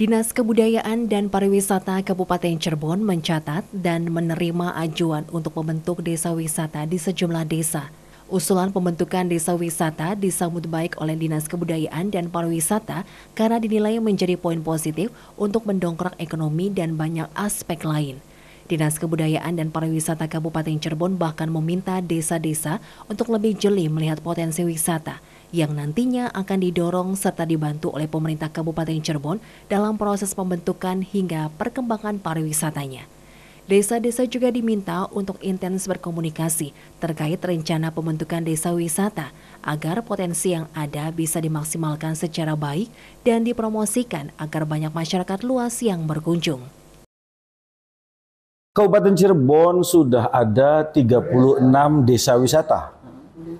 Dinas Kebudayaan dan Pariwisata Kabupaten Cirebon mencatat dan menerima ajuan untuk membentuk desa wisata di sejumlah desa. Usulan pembentukan desa wisata disambut baik oleh Dinas Kebudayaan dan Pariwisata karena dinilai menjadi poin positif untuk mendongkrak ekonomi dan banyak aspek lain. Dinas Kebudayaan dan Pariwisata Kabupaten Cirebon bahkan meminta desa-desa untuk lebih jeli melihat potensi wisata – yang nantinya akan didorong serta dibantu oleh pemerintah Kabupaten Cirebon dalam proses pembentukan hingga perkembangan pariwisatanya. Desa-desa juga diminta untuk intens berkomunikasi terkait rencana pembentukan desa wisata agar potensi yang ada bisa dimaksimalkan secara baik dan dipromosikan agar banyak masyarakat luas yang berkunjung. Kabupaten Cirebon sudah ada 36 desa wisata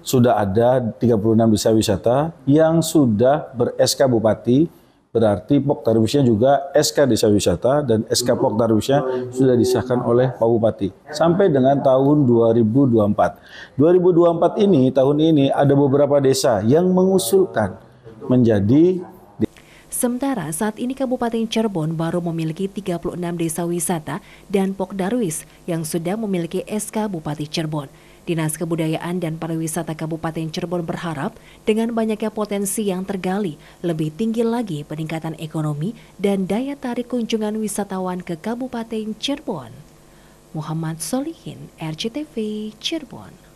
sudah ada 36 desa wisata yang sudah ber-SK Bupati, berarti POK Tarwisnya juga SK Desa Wisata dan SK POK Tarwisnya sudah disahkan oleh Pak Bupati sampai dengan tahun 2024. 2024 ini tahun ini ada beberapa desa yang mengusulkan menjadi Sementara saat ini Kabupaten Cirebon baru memiliki 36 desa wisata dan Pokdarwis yang sudah memiliki SK Bupati Cirebon. Dinas Kebudayaan dan Pariwisata Kabupaten Cirebon berharap dengan banyaknya potensi yang tergali, lebih tinggi lagi peningkatan ekonomi dan daya tarik kunjungan wisatawan ke Kabupaten Cirebon. Muhammad Solihin, RCTV, Cirebon.